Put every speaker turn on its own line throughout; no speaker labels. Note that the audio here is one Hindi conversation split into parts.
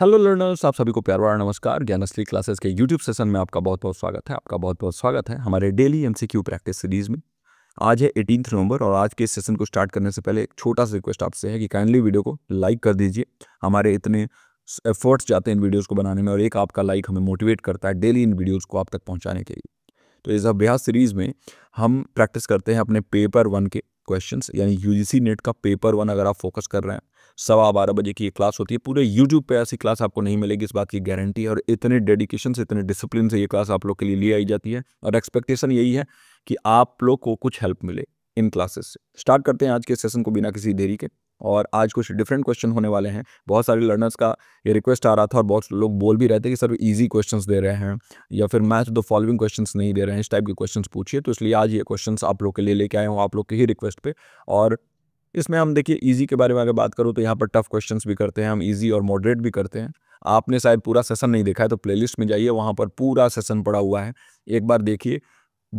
हेलो लर्नर्स आप सभी को प्यार वाला नमस्कार ज्ञान क्लासेस के यूट्यूब सेशन में आपका बहुत बहुत स्वागत है आपका बहुत बहुत स्वागत है हमारे डेली एमसीक्यू प्रैक्टिस सीरीज में आज है एटीन नवंबर और आज के इस सेशन को स्टार्ट करने से पहले एक छोटा सा रिक्वेस्ट आपसे है कि काइंडली वीडियो को लाइक कर दीजिए हमारे इतने एफर्ट्स जाते हैं इन वीडियोज़ को बनाने में और एक आपका लाइक हमें मोटिवेट करता है डेली इन वीडियोज़ को आप तक पहुँचाने के लिए तो इस अभ्यास सीरीज़ में हम प्रैक्टिस करते हैं अपने पेपर वन के क्वेश्चन यानी जी नेट e का पेपर वन अगर आप फोकस कर रहे हैं सवा बारह बजे की ये क्लास होती है पूरे यूट्यूब पे ऐसी क्लास आपको नहीं मिलेगी इस बात की गारंटी है और इतने डेडिकेशन से इतने डिसिप्लिन से ये क्लास आप लोग के लिए ली आई जाती है और एक्सपेक्टेशन यही है कि आप लोग को कुछ हेल्प मिले इन क्लासेस से स्टार्ट करते हैं आज के सेशन को बिना किसी देरी के और आज कुछ डिफरेंट क्वेश्चन होने वाले हैं बहुत सारे लर्नर्स का ये रिक्वेस्ट आ रहा था और बहुत लोग बोल भी रहे थे कि सर इजी क्वेश्चंस दे रहे हैं या फिर मैथ द फॉलोइंग क्वेश्चंस नहीं दे रहे हैं इस टाइप के क्वेश्चंस पूछिए तो इसलिए आज ये क्वेश्चंस आप लोग के लिए लेके आए हूँ आप लोग के ही रिक्वेस्ट पे और इसमें हम देखिए ईजी के बारे में अगर बात करूँ तो यहाँ पर टफ क्वेश्चन भी करते हैं हम ईजी और मॉडरेट भी करते हैं आपने शायद पूरा सेसन नहीं देखा है तो प्ले में जाइए वहाँ पर पूरा सेसन पड़ा हुआ है एक बार देखिए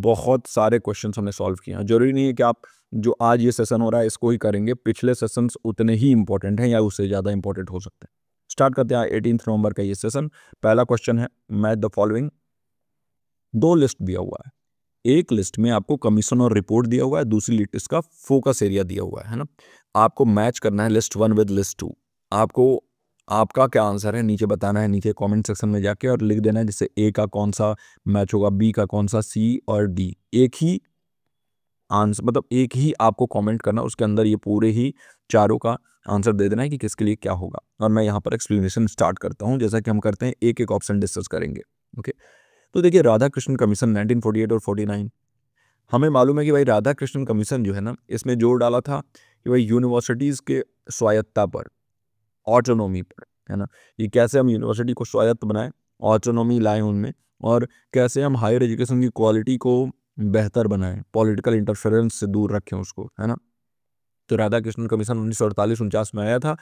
बहुत सारे क्वेश्चन हमने सॉल्व किए हैं जरूरी नहीं है कि आप जो आज ये सेशन हो रहा है इसको ही करेंगे पिछले सेशंस उतने ही इंपॉर्टेंट हैं या उससे ज़्यादा इंपॉर्टेंट हो सकते हैं स्टार्ट करते हैं एटीन नवंबर का ये सेशन पहला क्वेश्चन है मैच द फॉलोइंग दो लिस्ट दिया हुआ है एक लिस्ट में आपको कमीशन और रिपोर्ट दिया हुआ है दूसरी लिस्ट का फोकस एरिया दिया हुआ है ना आपको मैच करना है list one with list two आपको आपका क्या आंसर है नीचे बताना है नीचे कमेंट सेक्शन में जाके और लिख देना है जैसे ए का कौन सा मैच होगा बी का कौन सा सी और डी एक ही आंसर मतलब एक ही आपको कमेंट करना उसके अंदर ये पूरे ही चारों का आंसर दे देना है कि किसके लिए क्या होगा और मैं यहाँ पर एक्सप्लेनेशन स्टार्ट करता हूँ जैसा कि हम करते हैं एक एक ऑप्शन डिस्कस करेंगे ओके तो देखिए राधा कृष्ण कमीशन नाइनटीन और फोर्टी हमें मालूम है कि भाई राधा कृष्ण कमीशन जो है ना इसमें जोर डाला था कि भाई यूनिवर्सिटीज़ के स्वायत्ता पर ऑटोनॉमी पर है ना ये कैसे हम यूनिवर्सिटी को स्वायत्त बनाएं ऑटोनॉमी लाएं उनमें और कैसे हम हायर एजुकेशन की क्वालिटी को बेहतर बनाएं पॉलिटिकल इंटरफेरेंस से दूर रखें उसको है ना तो राधा कृष्णन कमीशन उन्नीस सौ अड़तालीस उनचास में आया था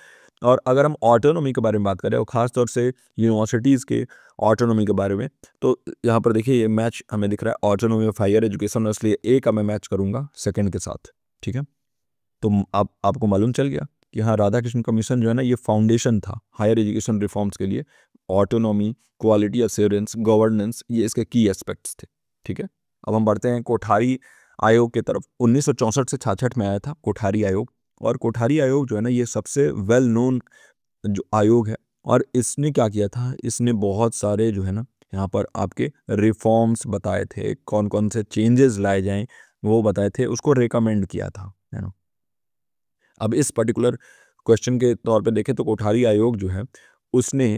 और अगर हम ऑटोनॉमी के बारे में बात करें और ख़ासतौर से यूनिवर्सिटीज़ के ऑटोनॉमी के बारे में तो यहाँ पर देखिए ये मैच हमें दिख रहा है ऑटोनॉमी ऑफ हायर एजुकेशन इसलिए ए का मैं मैच करूँगा सेकेंड के साथ ठीक है तो आप आपको मालूम चल गया कि हाँ राधा कृष्ण कमीशन जो है ना ये फाउंडेशन था हायर एजुकेशन रिफॉर्म्स के लिए ऑटोनॉमी क्वालिटी अश्योरेंस गवर्नेंस ये इसके की एस्पेक्ट्स थे ठीक है अब हम बढ़ते हैं कोठारी आयोग की तरफ उन्नीस से छाछठ में आया था कोठारी आयोग और कोठारी आयोग जो है ना ये सबसे वेल नोन जो आयोग है और इसने क्या किया था इसने बहुत सारे जो है ना यहाँ पर आपके रिफॉर्म्स बताए थे कौन कौन से चेंजेस लाए जाएं वो बताए थे उसको रिकमेंड किया था है ना अब इस पर्टिकुलर क्वेश्चन के तौर पे देखें तो कोठारी आयोग जो है उसने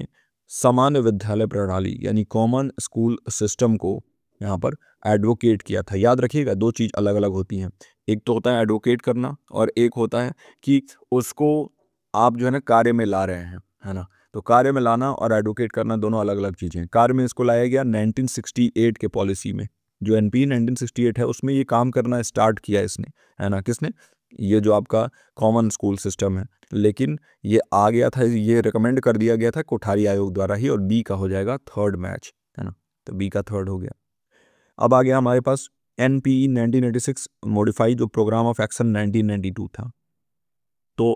सामान्य विद्यालय प्रणाली यानी कॉमन स्कूल सिस्टम को यहाँ पर एडवोकेट किया था याद रखिएगा दो चीज़ अलग अलग होती हैं एक तो होता है एडवोकेट करना और एक होता है कि उसको आप जो है ना कार्य में ला रहे हैं है ना तो कार्य में लाना और एडवोकेट करना दोनों अलग अलग चीज़ें हैं कार्य में इसको लाया गया 1968 के पॉलिसी में जो एन पी 1968 है उसमें ये काम करना स्टार्ट किया इसने है ना किसने ये जो आपका कॉमन स्कूल सिस्टम है लेकिन ये आ गया था ये रिकमेंड कर दिया गया था कोठारी आयोग द्वारा ही और बी का हो जाएगा थर्ड मैच है ना तो बी का थर्ड हो गया अब आ गया हमारे पास एन पी मॉडिफाई जो प्रोग्राम ऑफ एक्शन नाइनटीन था तो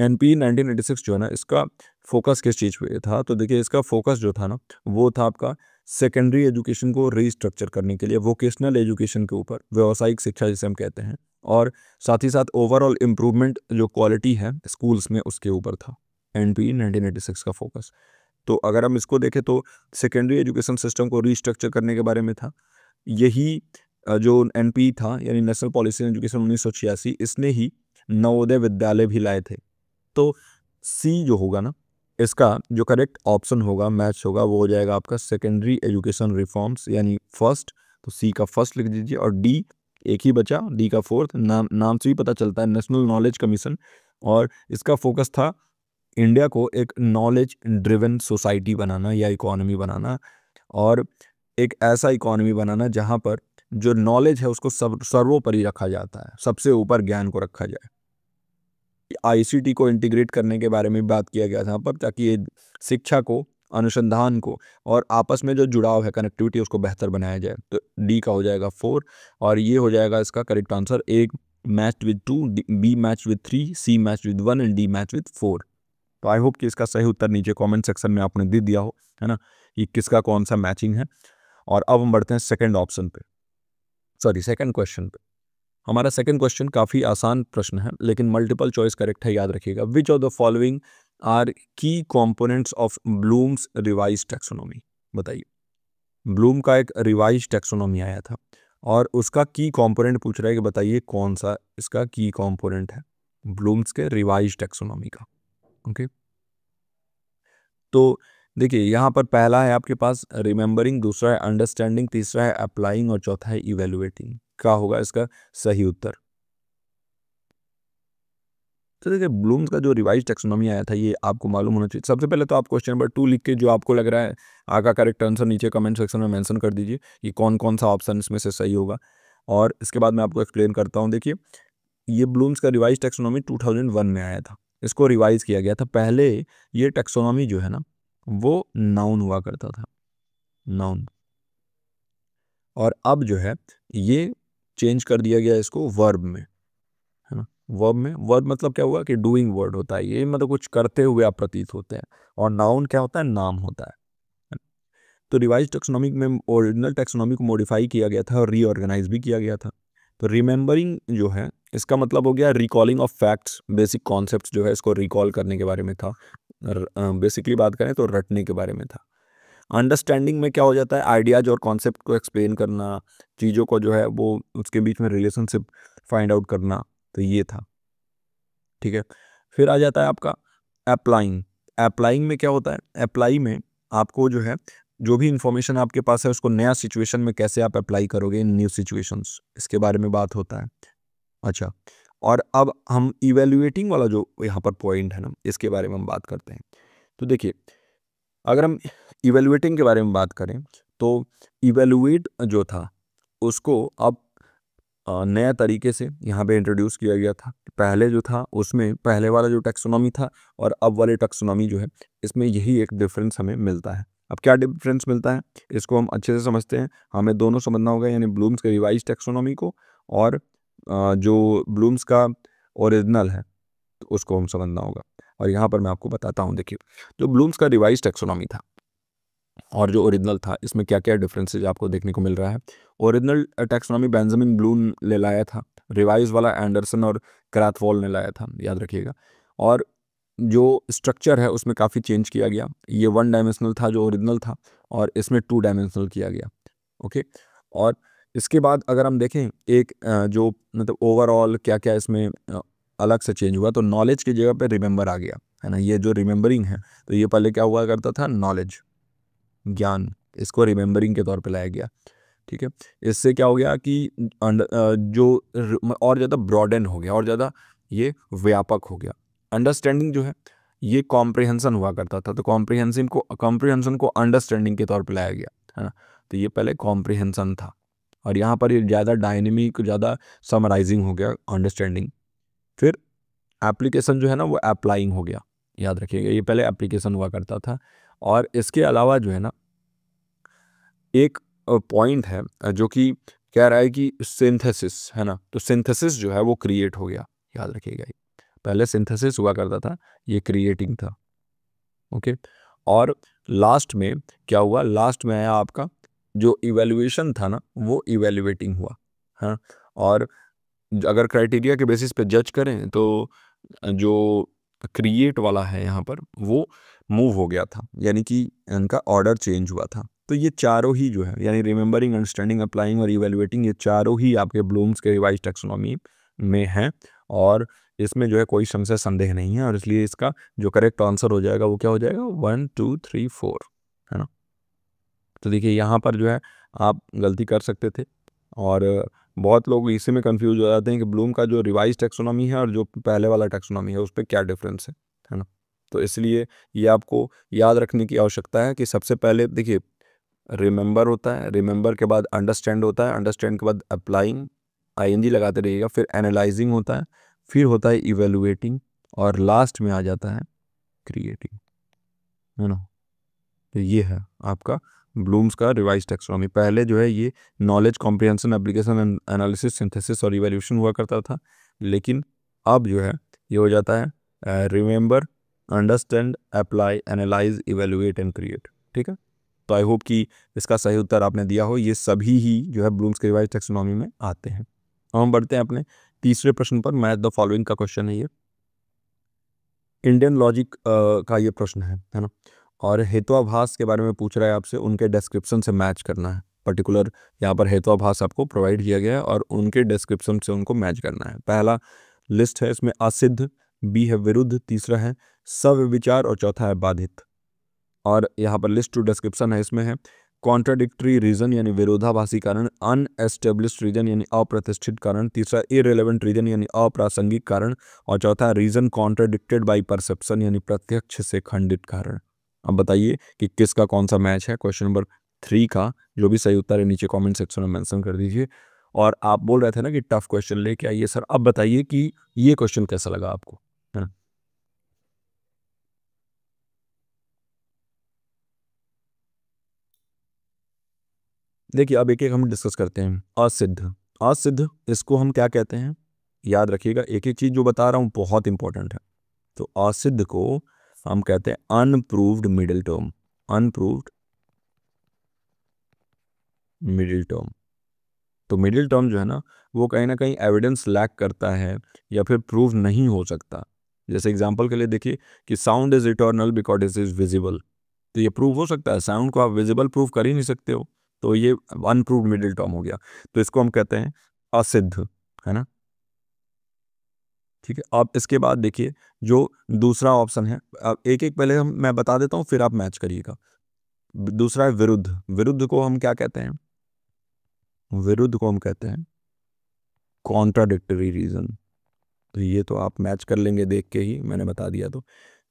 एन पी नाइनटीन जो है ना इसका फोकस किस चीज़ पे था तो देखिए इसका फोकस जो था ना वो था आपका सेकेंडरी एजुकेशन को रीस्ट्रक्चर करने के लिए वोकेशनल एजुकेशन के ऊपर व्यावसायिक शिक्षा जिसे हम कहते हैं और साथ ही साथ ओवरऑल इम्प्रूवमेंट जो क्वालिटी है स्कूल्स में उसके ऊपर था एन पी नाइनटीन का फोकस तो अगर हम इसको देखें तो सेकेंडरी एजुकेशन सिस्टम को रीस्ट्रक्चर करने के बारे में था यही जो एन e था यानी नेशनल पॉलिसी एजुकेशन उन्नीस इसने ही नवोदय विद्यालय भी लाए थे तो सी जो होगा ना इसका जो करेक्ट ऑप्शन होगा मैच होगा वो हो जाएगा आपका सेकेंडरी एजुकेशन रिफॉर्म्स यानी फर्स्ट तो सी का फर्स्ट लिख दीजिए और डी एक ही बचा डी का फोर्थ नाम नाम से ही पता चलता है नेशनल नॉलेज कमीशन और इसका फोकस था इंडिया को एक नॉलेज ड्रिवन सोसाइटी बनाना या इकोनॉमी बनाना और एक ऐसा इकोनॉमी बनाना जहाँ पर जो नॉलेज है उसको सब सर्वोपरि रखा जाता है सबसे ऊपर ज्ञान को रखा जाए आईसीटी को इंटीग्रेट करने के बारे में बात किया गया था पर ताकि ये शिक्षा को अनुसंधान को और आपस में जो जुड़ाव है कनेक्टिविटी उसको बेहतर बनाया जाए तो डी का हो जाएगा फोर और ये हो जाएगा इसका correct answer A match with two B match with three C match with one and D match with four तो आई होप कि इसका सही उत्तर नीचे कमेंट सेक्शन में आपने दे दिया हो है ना ये किसका कौन सा मैचिंग है और अब हम बढ़ते हैं सेकेंड ऑप्शन पे सॉरी सेकेंड क्वेश्चन पे हमारा सेकेंड क्वेश्चन काफ़ी आसान प्रश्न है लेकिन मल्टीपल चॉइस करेक्ट है याद रखिएगा which of the following are की components of Bloom's revise taxonomy बताइए ब्लूम का एक रिवाइज टैक्सोनॉमी आया था और उसका की कॉम्पोनेंट पूछ रहा है कि बताइए कौन सा इसका की कॉम्पोनेंट है ब्लूम्स के रिवाइज टैक्सोनॉमी का ओके तो देखिए यहाँ पर पहला है आपके पास रिमेंबरिंग दूसरा है अंडरस्टैंडिंग तीसरा है अप्लाइंग और चौथा है इवेल्युएटिंग क्या होगा इसका सही उत्तर तो देखिए ब्लूम्स का जो रिवाइज टेक्सोनॉमी आया था ये आपको मालूम होना चाहिए सबसे पहले तो आप क्वेश्चन नंबर टू लिख के जो आपको लग रहा है आका करेक्ट आंसर नीचे कमेंट सेक्शन में मेंशन कर दीजिए कि कौन कौन सा ऑप्शन इसमें से सही होगा और इसके बाद मैं आपको एक्सप्लेन करता हूँ देखिए ये ब्लूम्स का रिवाइज टेक्सोनॉमी टू में आया था इसको रिवाइज किया गया था पहले ये टेक्सोनॉमी जो है ना वो नाउन हुआ करता था नाउन और अब जो है ये चेंज कर दिया गया इसको वर्ब में वर्ब में वर्ब मतलब क्या हुआ कि डूइंग वर्ड होता है ये मतलब कुछ करते हुए आप प्रतीत होते हैं और नाउन क्या होता है नाम होता है तो रिवाइज टेक्सोनॉमिक में ओरिजिनल टेक्सोनॉमी को मॉडिफाई किया गया था और रीऑर्गेनाइज भी किया गया था तो रिमेंबरिंग जो है इसका मतलब हो गया recalling of facts basic concept जो है इसको रिकॉल करने के बारे में था बेसिकली बात करें तो रटने के बारे में था अंडरस्टैंडिंग में क्या हो जाता है आइडियाज और कॉन्सेप्ट को एक्सप्लेन करना चीज़ों को जो है वो उसके बीच में रिलेशनशिप फाइंड आउट करना तो ये था ठीक है फिर आ जाता है आपका अप्लाइंग अप्लाइंग में क्या होता है अप्लाई में आपको जो है जो भी इंफॉर्मेशन आपके पास है उसको नया सिचुएशन में कैसे आप अप्लाई करोगे इन न्यू सिचुएशंस इसके बारे में बात होता है अच्छा और अब हम इवेल्युएटिंग वाला जो यहाँ पर पॉइंट है ना इसके बारे में हम बात करते हैं तो देखिए अगर हम इवेल्युएटिंग के बारे में बात करें तो इवेल्युएट जो था उसको अब नया तरीके से यहाँ पे इंट्रोड्यूस किया गया था पहले जो था उसमें पहले वाला जो टेक्सोनॉमी था और अब वाले टेक्सोनॉमी जो है इसमें यही एक डिफरेंस हमें मिलता है अब क्या डिफरेंस मिलता है इसको हम अच्छे से समझते हैं हमें दोनों समझना होगा यानी ब्लूम्स के रिवाइज टेक्सोनॉमी को और जो ब्लूम्स का ओरिजिनल है तो उसको हम समझना होगा और यहाँ पर मैं आपको बताता हूँ देखिए जो ब्लूम्स का रिवाइज टेक्सोनॉमी था और जो ओरिजिनल था इसमें क्या क्या डिफरेंसेज आपको देखने को मिल रहा है ओरिजिनल टैक्सोनॉमी बेंजामिन ब्लूम ने लाया था रिवाइज वाला एंडरसन और क्रैथवॉल ने लाया था याद रखिएगा और जो स्ट्रक्चर है उसमें काफ़ी चेंज किया गया ये वन डायमेंशनल था जो ओरिजिनल था और इसमें टू डायमेंशनल किया गया ओके और इसके बाद अगर हम देखें एक जो मतलब ओवरऑल क्या क्या इसमें अलग से चेंज हुआ तो नॉलेज की जगह पे रिमेंबर आ गया है ना ये जो रिमेंबरिंग है तो ये पहले क्या हुआ करता था नॉलेज ज्ञान इसको रिमेंबरिंग के तौर पे लाया गया ठीक है इससे क्या हो गया कि जो और ज़्यादा ब्रॉडन हो गया और ज़्यादा ये व्यापक हो गया अंडरस्टैंडिंग जो है ये कॉम्प्रिहेंसन हुआ करता था तो कॉम्प्रिहेंसिव को कॉम्प्रिहेंसन को अंडरस्टैंडिंग के तौर पर लाया गया है ना तो ये पहले कॉम्प्रिहेंसन था और यहाँ पर ये ज़्यादा डायनेमिक ज़्यादा समराइजिंग हो गया अंडरस्टैंडिंग फिर एप्लीकेशन जो है ना वो अप्लाइंग हो गया याद रखिएगा ये पहले एप्लीकेशन हुआ करता था और इसके अलावा जो है ना एक पॉइंट है जो कि कह रहा है कि सिंथेसिस है ना तो सिंथेसिस जो है वो क्रिएट हो गया याद रखिएगा पहले सिंथेसिस हुआ करता था ये क्रिएटिंग था ओके और लास्ट में क्या हुआ लास्ट में आया आपका जो इवेल्युएशन था ना वो इवेल्युएटिंग हुआ है और अगर क्राइटेरिया के बेसिस पे जज करें तो जो क्रिएट वाला है यहाँ पर वो मूव हो गया था यानी कि इनका ऑर्डर चेंज हुआ था तो ये चारों ही जो है यानी रिमेंबरिंग अंडरस्टैंडिंग अप्लाइंग और इवेलुएटिंग ये चारों ही आपके ब्लूम्स के रिवाइज टेक्सोनॉमी में हैं और इसमें जो है कोई शम से संदेह नहीं है और इसलिए इसका जो करेक्ट आंसर हो जाएगा वो क्या हो जाएगा वन टू थ्री फोर है ना तो देखिए यहाँ पर जो है आप गलती कर सकते थे और बहुत लोग इसी में कन्फ्यूज हो जाते हैं कि ब्लूम का जो रिवाइज टेक्सोनॉमी है और जो पहले वाला टेक्सोनॉमी है उस पर क्या डिफरेंस है है ना तो इसलिए ये आपको याद रखने की आवश्यकता है कि सबसे पहले देखिए रिमेंबर होता है रिमेंबर के बाद अंडरस्टैंड होता है अंडरस्टैंड के बाद अप्लाइंग आईएनजी लगाते रहिएगा फिर एनालाइजिंग होता है फिर होता है इवेलुएटिंग और लास्ट में आ जाता है क्रिएटिंग है ना तो ये है आपका ब्लूम्स का रिवाइज टेक्सोनॉमी पहले जो है ये knowledge comprehension application analysis synthesis और इवेल्यूशन हुआ करता था लेकिन अब जो है ये हो जाता है remember understand apply analyse evaluate and create ठीक है तो आई होप कि इसका सही उत्तर आपने दिया हो ये सभी ही जो है ब्लूम्स के रिवाइज टेक्सोनॉमी में आते हैं अब हम बढ़ते हैं अपने तीसरे प्रश्न पर मैथ द फॉलोइंग का क्वेश्चन है ये इंडियन लॉजिक का ये प्रश्न है है ना और हेतुआभास के बारे में पूछ रहा है आपसे उनके डिस्क्रिप्शन से मैच करना है पर्टिकुलर यहाँ पर हेतुआभास आपको प्रोवाइड किया गया है और उनके डिस्क्रिप्शन से उनको मैच करना है पहला लिस्ट है इसमें असिद्ध बी है विरुद्ध तीसरा है विचार और चौथा है बाधित और यहाँ पर लिस्ट टू डिस्क्रिप्शन है इसमें है कॉन्ट्राडिक्ट्री रीजन यानी विरोधाभासी कारण अनएस्टेब्लिश रीजन यानी अप्रतिष्ठित कारण तीसरा इरेलीवेंट रीजन यानी अप्रासंगिक कारण और चौथा रीजन कॉन्ट्राडिक्टेड बाई परसेप्शन यानी प्रत्यक्ष से खंडित कारण अब बताइए कि किसका कौन सा मैच है क्वेश्चन नंबर थ्री का जो भी सही उत्तर है नीचे कमेंट सेक्शन में मेंशन कर दीजिए और आप बोल रहे थे ना कि टफ क्वेश्चन लेके आइए सर अब बताइए कि ये क्वेश्चन कैसा लगा आपको देखिए अब एक एक हम डिस्कस करते हैं असिद्ध असिद्ध इसको हम क्या कहते हैं याद रखिएगा एक एक चीज़ जो बता रहा हूँ बहुत इंपॉर्टेंट है तो असिद्ध को हम कहते हैं unproved middle term unproved middle term तो मिडिल टर्म जो है ना वो कहीं ना कहीं एविडेंस लैक करता है या फिर प्रूव नहीं हो सकता जैसे एग्जाम्पल के लिए देखिए कि sound is eternal because it is visible तो ये प्रूव हो सकता है साउंड को आप विजिबल प्रूव कर ही नहीं सकते हो तो ये अनप्रूव मिडिल टर्म हो गया तो इसको हम कहते हैं असिद्ध है ना ठीक है अब इसके बाद देखिए जो दूसरा ऑप्शन है अब एक एक पहले हम मैं बता देता हूँ फिर आप मैच करिएगा दूसरा है विरुद्ध विरुद्ध को हम क्या कहते हैं विरुद्ध को हम कहते हैं कॉन्ट्राडिक्टरी रीजन तो ये तो आप मैच कर लेंगे देख के ही मैंने बता दिया तो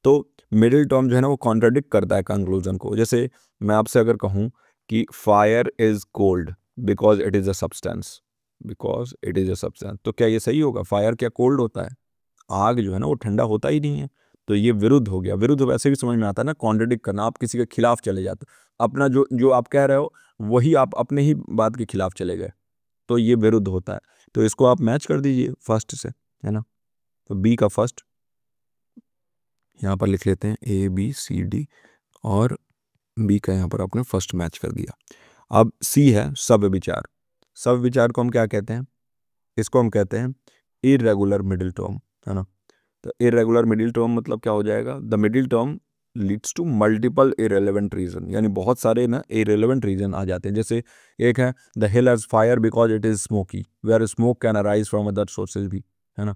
तो मिडिल टर्म जो है ना वो कॉन्ट्राडिक्ट करता है कंक्लूजन को जैसे मैं आपसे अगर कहूँ कि fire is cold because it is a substance because it is a substance तो क्या ये सही होगा फायर क्या कोल्ड होता है आग जो है ना वो ठंडा होता ही नहीं है तो ये विरुद्ध हो गया विरुद्ध वैसे भी समझ में आता है ना कॉन्ट्रडिक्ट करना आप किसी के खिलाफ चले जाते अपना जो जो आप कह रहे हो वही आप अपने ही बात के खिलाफ चले गए तो ये विरुद्ध होता है तो इसको आप मैच कर दीजिए फर्स्ट से है ना तो बी का फर्स्ट यहाँ पर लिख लेते हैं ए बी सी डी और बी का यहाँ पर आपने फर्स्ट मैच कर दिया अब सी है सब विचार सब विचार को हम क्या कहते हैं इसको हम कहते हैं इरेगुलर मिडिल टर्म है ना तो इरेगुलर मिडिल टर्म मतलब क्या हो जाएगा the middle term leads to multiple irrelevant reason यानी बहुत सारे ना इरेलीवेंट रीजन आ जाते हैं जैसे एक है the hill has fire because it is smoky whereas smoke can arise from other sources भी है ना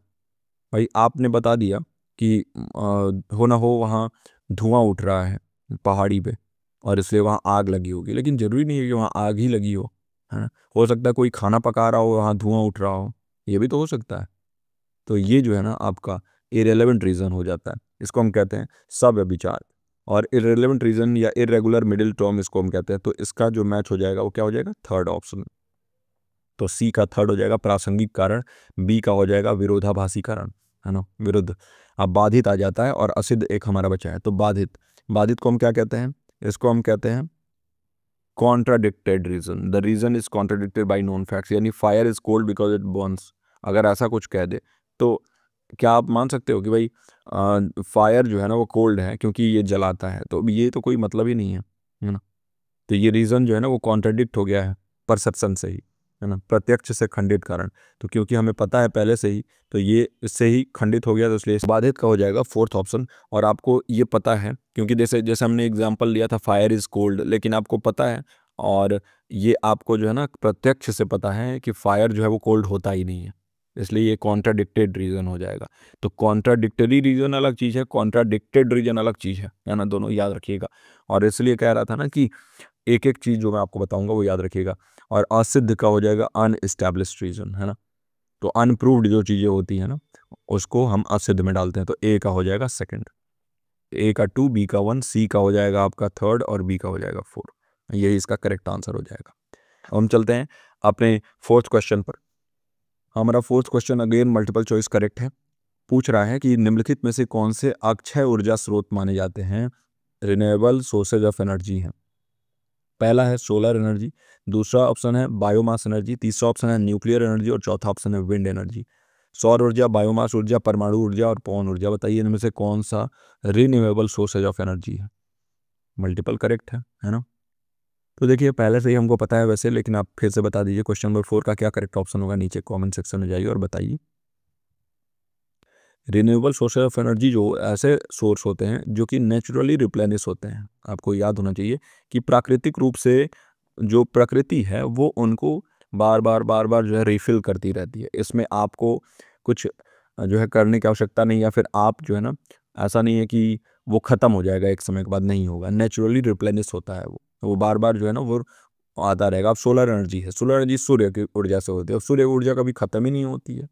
भाई आपने बता दिया कि आ, हो ना हो वहाँ धुआं उठ रहा है पहाड़ी पे और इसलिए वहाँ आग लगी होगी लेकिन ज़रूरी नहीं है कि वहाँ आग ही लगी हो है ना हो सकता है कोई खाना पका रहा हो वहाँ धुआं उठ रहा हो ये भी तो हो सकता है तो ये जो है ना आपका इरेलीवेंट रीज़न हो जाता है इसको हम कहते हैं सब विचार और इरेलीवेंट रीज़न या इरेगुलर मिडिल टर्म इसको हम कहते हैं तो इसका जो मैच हो जाएगा वो क्या हो जाएगा थर्ड ऑप्शन तो सी का थर्ड हो जाएगा प्रासंगिक कारण बी का हो जाएगा विरोधाभासी कारण है ना विरुद्ध अब बाधित आ जाता है और असिद्ध एक हमारा बचा है तो बाधित बाधित को हम क्या कहते हैं इसको हम कहते हैं contradicted reason the reason is contradicted by non facts यानी fire is cold because it burns अगर ऐसा कुछ कह दे तो क्या आप मान सकते हो कि भाई फायर जो है ना वो कोल्ड है क्योंकि ये जलाता है तो ये तो कोई मतलब ही नहीं है है ना तो ये रीज़न जो है ना वो कॉन्ट्राडिक्ट हो गया है परसेप्सन से ही है ना प्रत्यक्ष से खंडित कारण तो क्योंकि हमें पता है पहले से ही तो ये इससे ही खंडित हो गया तो इसलिए बाधित का हो जाएगा फोर्थ ऑप्शन और आपको ये पता है क्योंकि जैसे जैसे हमने एग्जाम्पल लिया था फायर इज़ कोल्ड लेकिन आपको पता है और ये आपको जो है ना प्रत्यक्ष से पता है कि फायर जो है वो कोल्ड होता ही नहीं है इसलिए ये कॉन्ट्राडिक्टेड रीज़न हो जाएगा तो कॉन्ट्राडिक्टरी रीज़न अलग चीज़ है कॉन्ट्राडिक्टेड रीज़न अलग चीज़ है है ना दोनों याद रखिएगा और इसलिए कह रहा था ना कि एक एक चीज़ जो मैं आपको बताऊंगा वो याद रखिएगा और असिद्ध का हो जाएगा अनस्टैब्लिश रीज़न है ना तो अनप्रूव्ड जो चीज़ें होती है ना उसको हम असिद्ध में डालते हैं तो ए का हो जाएगा सेकेंड ए का टू बी का वन सी का हो जाएगा आपका थर्ड और बी का हो जाएगा फोर यही इसका करेक्ट आंसर हो जाएगा हम चलते हैं अपने फोर्थ क्वेश्चन पर हमारा fourth question again multiple choice correct है पूछ रहा है कि निम्नलिखित में से कौन से अक्षय ऊर्जा स्रोत माने जाते हैं रिन्यूएबल सोर्सेज ऑफ एनर्जी हैं पहला है सोलर एनर्जी दूसरा ऑप्शन है बायोमास एनर्जी तीसरा ऑप्शन है न्यूक्लियर एनर्जी और चौथा ऑप्शन है विंड एनर्जी सौर ऊर्जा बायोमास ऊर्जा परमाणु ऊर्जा और पौन ऊर्जा बताइए इनमें से कौन सा रिन्यूएबल सोर्सेज ऑफ एनर्जी है मल्टीपल करेक्ट है है ना तो देखिए पहले से ही हमको पता है वैसे लेकिन आप फिर से बता दीजिए क्वेश्चन नंबर फोर का क्या करेक्ट ऑप्शन होगा नीचे कमेंट सेक्शन में जाइए और बताइए रिन्यूएबल सोर्स ऑफ एनर्जी जो ऐसे सोर्स होते हैं जो कि नेचुरली रिप्लेनिश होते हैं आपको याद होना चाहिए कि प्राकृतिक रूप से जो प्रकृति है वो उनको बार बार बार बार जो है रिफिल करती रहती है इसमें आपको कुछ जो है करने की आवश्यकता नहीं या फिर आप जो है ना ऐसा नहीं है कि वो ख़त्म हो जाएगा एक समय के बाद नहीं होगा नेचुरली रिप्लेनिश होता है वो वो बार बार जो है ना वो आता रहेगा अब सोलर एनर्जी है सोलर एनर्जी सूर्य की ऊर्जा से होती है और सूर्य ऊर्जा कभी ख़त्म ही नहीं होती है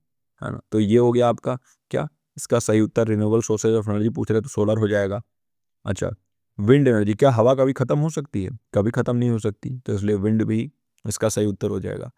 है ना तो ये हो गया आपका क्या इसका सही उत्तर रिन्यूएबल सोर्सेज ऑफ एनर्जी पूछ रहे तो सोलर हो जाएगा अच्छा विंड एनर्जी क्या हवा कभी ख़त्म हो सकती है कभी ख़त्म नहीं हो सकती तो इसलिए विंड भी इसका सही उत्तर हो जाएगा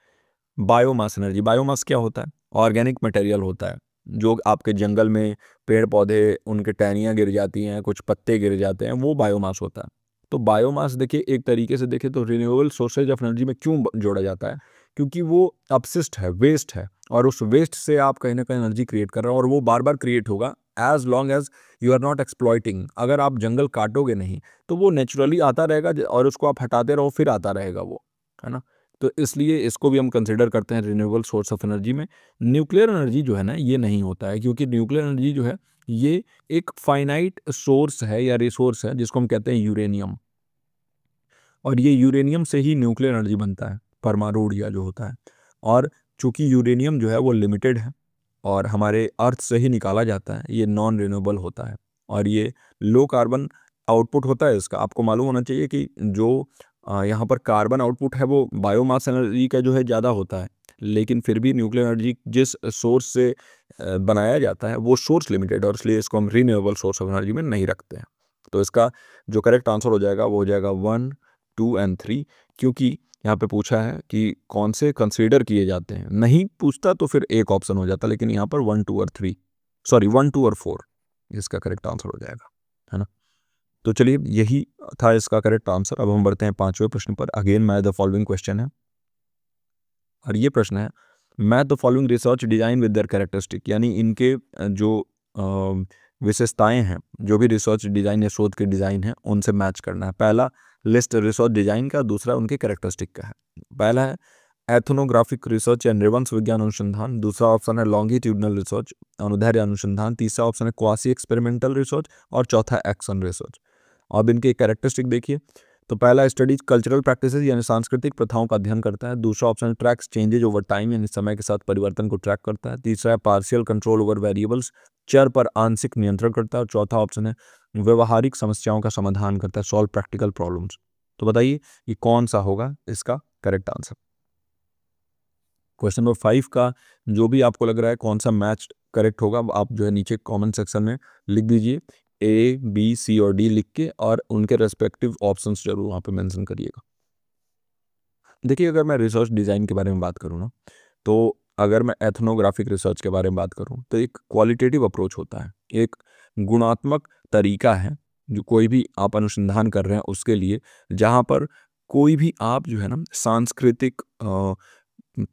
बायोमास एनर्जी बायोमास क्या होता है ऑर्गेनिक मटेरियल होता है जो आपके जंगल में पेड़ पौधे उनके टहनियाँ गिर जाती हैं कुछ पत्ते गिर जाते हैं वो बायोमास होता है तो बायोमास देखिए एक तरीके से देखें तो रिन्यूएबल सोर्सेज ऑफ एनर्जी में क्यों जोड़ा जाता है क्योंकि वो अपशिष्ट है वेस्ट है और उस वेस्ट से आप कहीं ना कहीं एनर्जी क्रिएट कर रहे हो और वो बार बार क्रिएट होगा as long as you are not exploiting अगर आप जंगल काटोगे नहीं तो वो नेचुरली आता रहेगा और उसको आप हटाते रहो फिर आता रहेगा वो है ना तो इसलिए इसको भी हम कंसिडर करते हैं रिन्यूएबल सोर्स ऑफ एनर्जी में न्यूक्लियर एनर्जी जो है ना ये नहीं होता है क्योंकि न्यूक्लियर एनर्जी जो है ये एक फाइनाइट सोर्स है या रिसोर्स है जिसको हम कहते हैं यूरेनियम और ये यूरेनियम से ही न्यूक्लियर एनर्जी बनता है परमाणु ऊर्जा जो होता है और चूँकि यूरेनियम जो है वो लिमिटेड है और हमारे अर्थ से ही निकाला जाता है ये नॉन रिन्यूएबल होता है और ये लो कार्बन आउटपुट होता है इसका आपको मालूम होना चाहिए कि जो यहाँ पर कार्बन आउटपुट है वो बायोमास एनर्जी का जो है ज़्यादा होता है लेकिन फिर भी न्यूक्लियर एनर्जी जिस सोर्स से बनाया जाता है वो सोर्स लिमिटेड और इसलिए इसको हम रीन्यूएबल सोर्स ऑफ एनर्जी में नहीं रखते हैं तो इसका जो करेक्ट आंसर हो जाएगा वो हो जाएगा वन टू एंड थ्री क्योंकि यहाँ पे पूछा है कि कौन से कंसीडर किए जाते हैं नहीं पूछता तो फिर एक ऑप्शन हो जाता लेकिन यहाँ पर वन टू और थ्री सॉरी वन टू और फोर इसका करेक्ट आंसर हो जाएगा है ना तो चलिए यही था इसका करेक्ट आंसर अब हम बढ़ते हैं पांचवें प्रश्न पर again match the following question है और ये प्रश्न है match the following research design with their characteristic यानी इनके जो विशेषताएं हैं जो भी रिसर्च डिजाइन या शोध के डिजाइन है उनसे मैच करना है पहला लिस्ट रिसर्च डिजाइन का दूसरा उनके कैरेक्टरिस्टिक का है पहला है एथनोग्राफिक रिसर्च या निर्वंश विज्ञान अनुसंधान दूसरा ऑप्शन है लॉन्गिट्यूडनल रिसर्च अनुधैर्य अनुसंधान तीसरा ऑप्शन है क्वासी एक्सपेरिमेंटल रिसर्च और चौथा एक्शन रिसर्च अब इनके कैरेक्टरिस्टिक देखिए तो पहला स्टडीज कल्चरल प्रैक्टिस यानी सांस्कृतिक प्रथाओं का अध्ययन करता है दूसरा option tracks changes over time यानी समय के साथ परिवर्तन को ट्रैक करता है तीसरा है पार्शियल कंट्रोल ओवर वेरिएबल्स चेयर पर आंशिक नियंत्रण करता है और चौथा ऑप्शन है व्यवहारिक समस्याओं का समाधान करता है सॉल्व प्रैक्टिकल प्रॉब्लम्स तो बताइए ये कौन सा होगा इसका correct answer question number five का जो भी आपको लग रहा है कौन सा मैच करेक्ट होगा आप जो है नीचे कमेंट सेक्शन में लिख दीजिए ए बी सी और डी लिख के और उनके रेस्पेक्टिव ऑप्शंस जरूर वहाँ पे मेंशन करिएगा देखिए अगर मैं रिसर्च डिज़ाइन के बारे में बात करूँ ना तो अगर मैं एथनोग्राफिक रिसर्च के बारे में बात करूँ तो एक क्वालिटेटिव अप्रोच होता है एक गुणात्मक तरीका है जो कोई भी आप अनुसंधान कर रहे हैं उसके लिए जहाँ पर कोई भी आप जो है ना सांस्कृतिक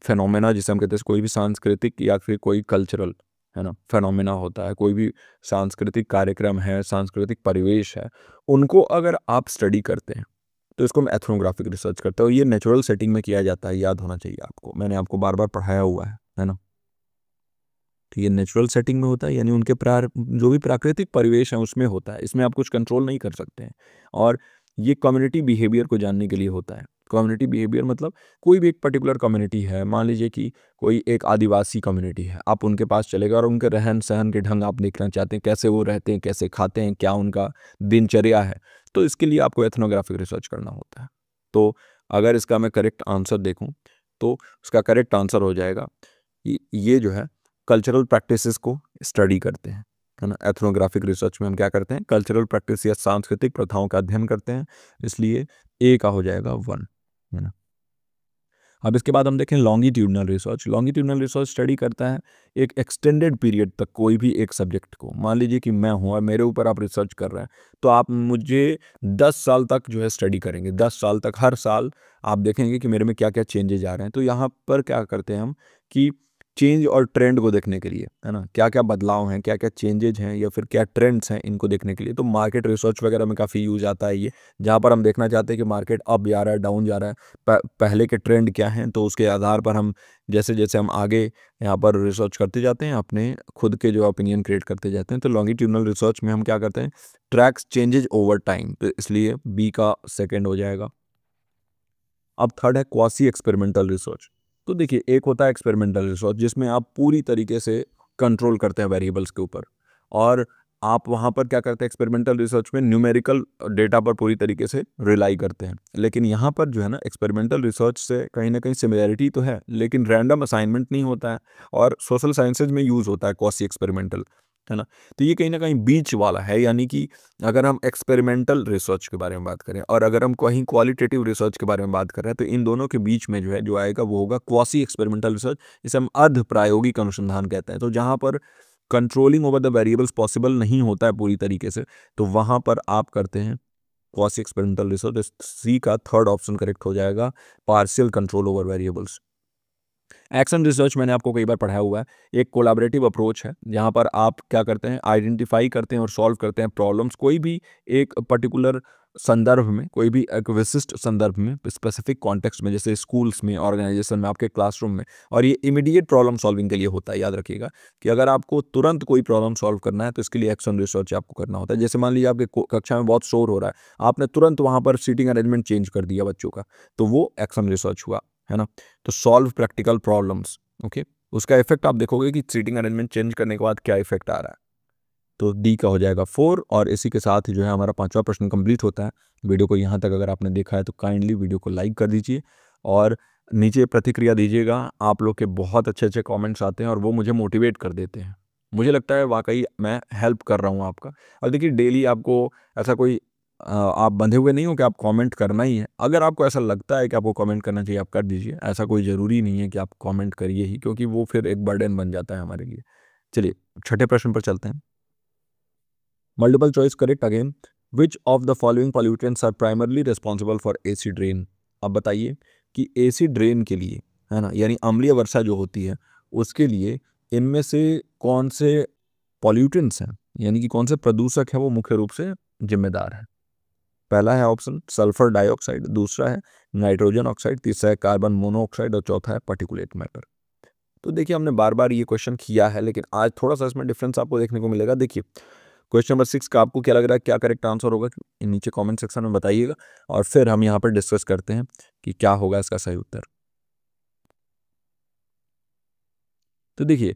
फेनोमेना जिसे हम कहते हैं कोई भी सांस्कृतिक या फिर कोई कल्चरल है ना फेनोमेना होता है कोई भी सांस्कृतिक कार्यक्रम है सांस्कृतिक परिवेश है उनको अगर आप स्टडी करते हैं तो इसको हम एथनोग्राफिक रिसर्च करते हैं और ये नेचुरल सेटिंग में किया जाता है याद होना चाहिए आपको मैंने आपको बार बार पढ़ाया हुआ है है ना तो ये नेचुरल सेटिंग में होता है यानी उनके प्रार जो भी प्राकृतिक परिवेश है उसमें होता है इसमें आप कुछ कंट्रोल नहीं कर सकते हैं और ये कम्युनिटी बिहेवियर को जानने के लिए होता है कम्युनिटी बिहेवियर मतलब कोई भी एक पर्टिकुलर कम्युनिटी है मान लीजिए कि कोई एक आदिवासी कम्युनिटी है आप उनके पास चले गए और उनके रहन सहन के ढंग आप देखना चाहते हैं कैसे वो रहते हैं कैसे खाते हैं क्या उनका दिनचर्या है तो इसके लिए आपको एथनोग्राफिक रिसर्च करना होता है तो अगर इसका मैं करेक्ट आंसर देखूँ तो उसका करेक्ट आंसर हो जाएगा कि ये जो है कल्चरल प्रैक्टिसेस को स्टडी करते हैं है ना एथनोग्राफिक रिसर्च में हम क्या करते हैं कल्चरल प्रैक्टिस या सांस्कृतिक प्रथाओं का अध्ययन करते हैं इसलिए ए का हो जाएगा वन है ना अब इसके बाद हम देखें longitudinal research longitudinal research study करता है एक एक्सटेंडेड पीरियड तक कोई भी एक सब्जेक्ट को मान लीजिए कि मैं हूँ और मेरे ऊपर आप रिसर्च कर रहे हैं तो आप मुझे 10 साल तक जो है स्टडी करेंगे 10 साल तक हर साल आप देखेंगे कि मेरे में क्या क्या चेंजेज आ रहे हैं तो यहाँ पर क्या करते हैं हम कि चेंज और ट्रेंड को देखने के लिए है ना क्या क्या बदलाव हैं क्या क्या चेंजेज हैं या फिर क्या ट्रेंड्स हैं इनको देखने के लिए तो मार्केट रिसर्च वगैरह में काफ़ी यूज आता है ये जहाँ पर हम देखना चाहते हैं कि मार्केट अप जा रहा है डाउन जा रहा है पहले के ट्रेंड क्या हैं तो उसके आधार पर हम जैसे जैसे हम आगे यहाँ पर रिसर्च करते जाते हैं अपने खुद के जो ओपिनियन क्रिएट करते जाते हैं तो लॉन्गिट्यूडनल रिसर्च में हम क्या करते हैं ट्रैक्स चेंजेज ओवर टाइम तो इसलिए बी का सेकेंड हो जाएगा अब थर्ड है क्वासी एक्सपेरिमेंटल रिसर्च तो देखिए एक होता है एक्सपेरिमेंटल रिसर्च जिसमें आप पूरी तरीके से कंट्रोल करते हैं वेरिएबल्स के ऊपर और आप वहाँ पर क्या करते हैं एक्सपेरिमेंटल रिसर्च में न्यूमेरिकल डेटा पर पूरी तरीके से रिलाई करते हैं लेकिन यहाँ पर जो है ना एक्सपेरिमेंटल रिसर्च से कहीं ना कहीं सिमिलैरिटी तो है लेकिन रैंडम असाइनमेंट नहीं होता है और सोशल साइंसेज में यूज़ होता है कॉसी एक्सपेरिमेंटल है ना तो ये कहीं ना कहीं बीच वाला है यानी कि अगर हम एक्सपेरिमेंटल रिसर्च के बारे में बात करें और अगर हम कहीं क्वालिटेटिव रिसर्च के बारे में बात कर रहे हैं तो इन दोनों के बीच में जो है जो आएगा वो होगा क्वासी एक्सपेरिमेंटल रिसर्च जिसे हम अर्ध प्रायोगिक अनुसंधान कहते हैं तो जहाँ पर controlling over the variables possible नहीं होता है पूरी तरीके से तो वहाँ पर आप करते हैं क्वासी एक्सपेरिमेंटल रिसर्च तो सी का थर्ड ऑप्शन करेक्ट हो जाएगा partial control over variables action research मैंने आपको कई बार पढ़ाया हुआ है एक कोलाबरेटिव अप्रोच है जहाँ पर आप क्या करते हैं आइडेंटिफाई करते हैं और सॉल्व करते हैं प्रॉब्लम्स कोई भी एक पर्टिकुलर संदर्भ में कोई भी एक विशिष्ट संदर्भ में स्पेसिफिक कॉन्टेक्स्ट में जैसे स्कूल्स में ऑर्गेनाइजेशन में आपके क्लासरूम में और ये इमीडिएट प्रॉब्लम सॉल्विंग के लिए होता है याद रखिएगा कि अगर आपको तुरंत कोई प्रॉब्लम सॉल्व करना है तो इसके लिए एक्शन रिसर्च आपको करना होता है जैसे मान लीजिए आपके कक्षा में बहुत शोर हो रहा है आपने तुरंत वहाँ पर सीटिंग अरेंजमेंट चेंज कर दिया बच्चों का तो वो एक्शन रिसर्च हुआ है ना तो सॉल्व प्रैक्टिकल प्रॉब्लम्स ओके उसका इफेक्ट आप देखोगे कि सीटिंग अरेंजमेंट चेंज करने के बाद क्या इफेक्ट आ रहा है तो डी का हो जाएगा फोर और इसी के साथ जो है हमारा पांचवा प्रश्न कंप्लीट होता है वीडियो को यहाँ तक अगर आपने देखा है तो काइंडली वीडियो को लाइक कर दीजिए और नीचे प्रतिक्रिया दीजिएगा आप लोग के बहुत अच्छे अच्छे कॉमेंट्स आते हैं और वो मुझे मोटिवेट कर देते हैं मुझे लगता है वाकई मैं हेल्प कर रहा हूँ आपका और देखिए डेली आपको ऐसा कोई आप बंधे हुए नहीं हो कि आप कमेंट करना ही है अगर आपको ऐसा लगता है कि आपको कमेंट करना चाहिए आप कर दीजिए ऐसा कोई ज़रूरी नहीं है कि आप कमेंट करिए ही क्योंकि वो फिर एक बर्डन बन जाता है हमारे लिए चलिए छठे प्रश्न पर चलते हैं multiple choice correct again which of the following pollutants are primarily responsible for a drain अब बताइए कि ए ड्रेन के लिए है ना यानी अम्लीय वर्षा जो होती है उसके लिए इनमें से कौन से पॉल्यूटेंट्स हैं यानी कि कौन से प्रदूषक है वो मुख्य रूप से जिम्मेदार हैं पहला है ऑप्शन सल्फर डाइऑक्साइड दूसरा है नाइट्रोजन ऑक्साइड तीसरा है कार्बन मोनोऑक्साइड और चौथा है पर्टिकुलेट मैटर तो देखिए हमने बार बार ये क्वेश्चन किया है लेकिन आज थोड़ा सा इसमें डिफरेंस आपको देखने को मिलेगा देखिए क्वेश्चन नंबर सिक्स का आपको क्या लग रहा है क्या करेक्ट आंसर होगा नीचे कॉमेंट सेक्शन में बताइएगा और फिर हम यहाँ पर डिस्कस करते हैं कि क्या होगा इसका सही उत्तर तो देखिए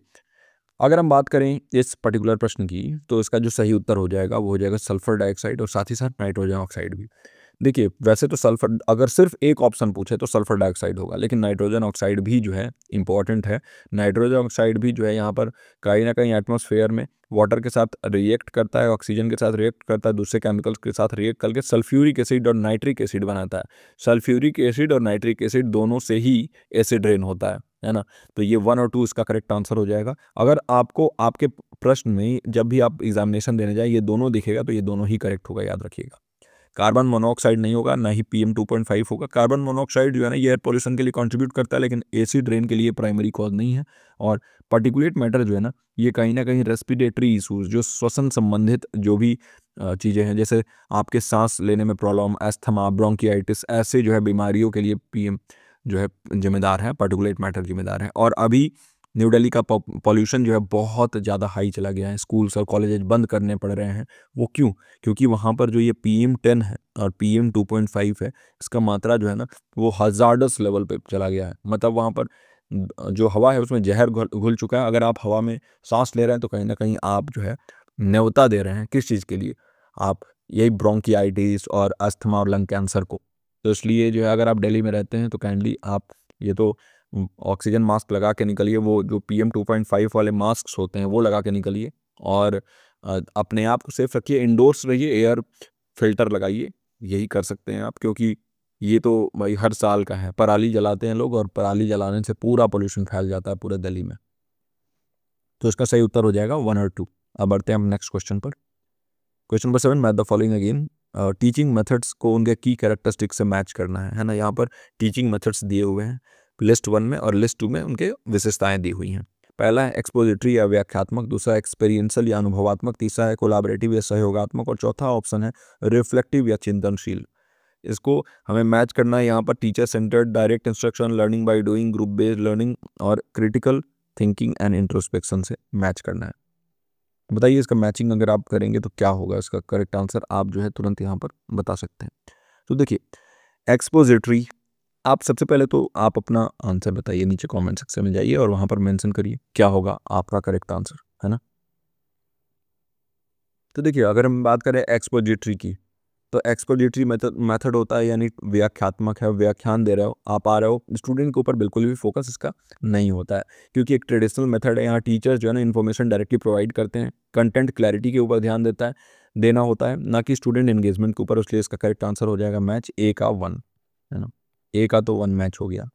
अगर हम बात करें इस पर्टिकुलर प्रश्न की तो इसका जो सही उत्तर हो जाएगा वो हो जाएगा सल्फर डाइऑक्साइड और साथ ही साथ नाइट्रोजन ऑक्साइड भी देखिए वैसे तो सल्फर अगर सिर्फ एक ऑप्शन पूछे तो सल्फर डाइऑक्साइड होगा लेकिन नाइट्रोजन ऑक्साइड भी जो है इंपॉर्टेंट है नाइट्रोजन ऑक्साइड भी जो है यहाँ पर कहीं ना कहीं एटमोसफेयर में वाटर के साथ रिएक्ट करता है ऑक्सीजन के साथ रिएक्ट करता है दूसरे केमिकल्स के साथ रिएक्ट करके सल्फ्यूरिक एसिड और नाइट्रिक एसिड बनाता है सल्फ्यूरिक एसिड और नाइट्रिक एसिड दोनों से ही एसिड रेन होता है है ना तो ये वन और टू इसका करेक्ट आंसर हो जाएगा अगर आपको आपके प्रश्न में जब भी आप एग्जामिनेशन देने जाए ये दोनों दिखेगा तो ये दोनों ही करेक्ट होगा याद रखिएगा कार्बन मोनोऑक्साइड नहीं होगा ना ही पीएम 2.5 होगा कार्बन मोनोऑक्साइड जो है ना एयर पोल्यूशन के लिए कंट्रीब्यूट करता है लेकिन एसी ड्रेन के लिए प्राइमरी कॉज नहीं है और पर्टिकुलेट मैटर जो है ना ये कहीं ना कहीं रेस्पिरेटरी इशूज जो श्वसन संबंधित जो भी चीज़ें हैं जैसे आपके सांस लेने में प्रॉब्लम एस्थमा ब्रोंकियाइटिस ऐसे जो है बीमारियों के लिए पी जो है जिम्मेदार है पर्टिकुलेट मैटर जिम्मेदार है और अभी न्यू दिल्ली का पॉल्यूशन जो है बहुत ज़्यादा हाई चला गया है स्कूल्स और कॉलेजेज बंद करने पड़ रहे हैं वो क्यों क्योंकि वहाँ पर जो ये पी एम टेन है और P M two point five है इसका मात्रा जो है ना वो हजारडस लेवल पे चला गया है मतलब वहाँ पर जो हवा है उसमें जहर घुल चुका है अगर आप हवा में सांस ले रहे हैं तो कहीं ना कहीं आप जो है न्यवता दे रहे हैं किस चीज़ के लिए आप यही ब्रोंकियाइटिस और अस्थमा और लंग कैंसर को तो इसलिए जो है अगर आप दिल्ली में रहते हैं तो काइंडली आप ये तो ऑक्सीजन मास्क लगा के निकलिए वो जो P M two point five वाले मास्क होते हैं वो लगा के निकलिए और अपने आप को सेफ रखिए इंडोर्स रहिए एयर फिल्टर लगाइए यही कर सकते हैं आप क्योंकि ये तो भाई हर साल का है पराली जलाते हैं लोग और पराली जलाने से पूरा पोल्यूशन फैल जाता है पूरे दिल्ली में तो इसका सही उत्तर हो जाएगा वन और टू अब बढ़ते हैं हम नेक्स्ट क्वेश्चन पर question number seven match the following again teaching methods को उनके की कैरेक्टरिस्टिक से मैच करना है है ना यहाँ पर टीचिंग मेथड्स दिए हुए हैं लिस्ट वन में और लिस्ट टू में उनके विशेषताएं दी हुई हैं पहला है एक्सपोजिटरी या व्याख्यात्मक दूसरा एक्सपीरियंसल या अनुभवात्मक तीसरा है कोलाबरेटिव या सहयोगात्मक और चौथा ऑप्शन है रिफ्लेक्टिव या चिंतनशील इसको हमें मैच करना है यहाँ पर teacher centred direct instruction learning by doing group based learning और क्रिटिकल थिंकिंग एंड इंट्रोस्पेक्शन से मैच करना है बताइए इसका मैचिंग अगर आप करेंगे तो क्या होगा इसका करेक्ट आंसर आप जो है तुरंत यहाँ पर बता सकते हैं तो देखिए एक्सपोजिटरी आप सबसे पहले तो आप अपना आंसर बताइए नीचे कमेंट सेक्शन में जाइए और वहाँ पर मेंशन करिए क्या होगा आपका करेक्ट आंसर है ना तो देखिए अगर हम बात करें एक्सपोजिटरी की तो एक्सपोजिटरी मेथड होता है यानी व्याख्यात्मक है व्याख्यान दे रहे हो आप आ रहे हो स्टूडेंट के ऊपर बिल्कुल भी फोकस इसका नहीं होता है क्योंकि एक ट्रेडिशनल मेथड है यहाँ टीचर्स जो है ना इन्फॉर्मेशन डायरेक्टली प्रोवाइड करते हैं कंटेंट क्लैरिटी के ऊपर ध्यान देता है देना होता है ना कि स्टूडेंट एंगेजमेंट के ऊपर उसके इसका करेक्ट आंसर हो जाएगा मैच ए का वन है ना ए का तो वन मैच हो गया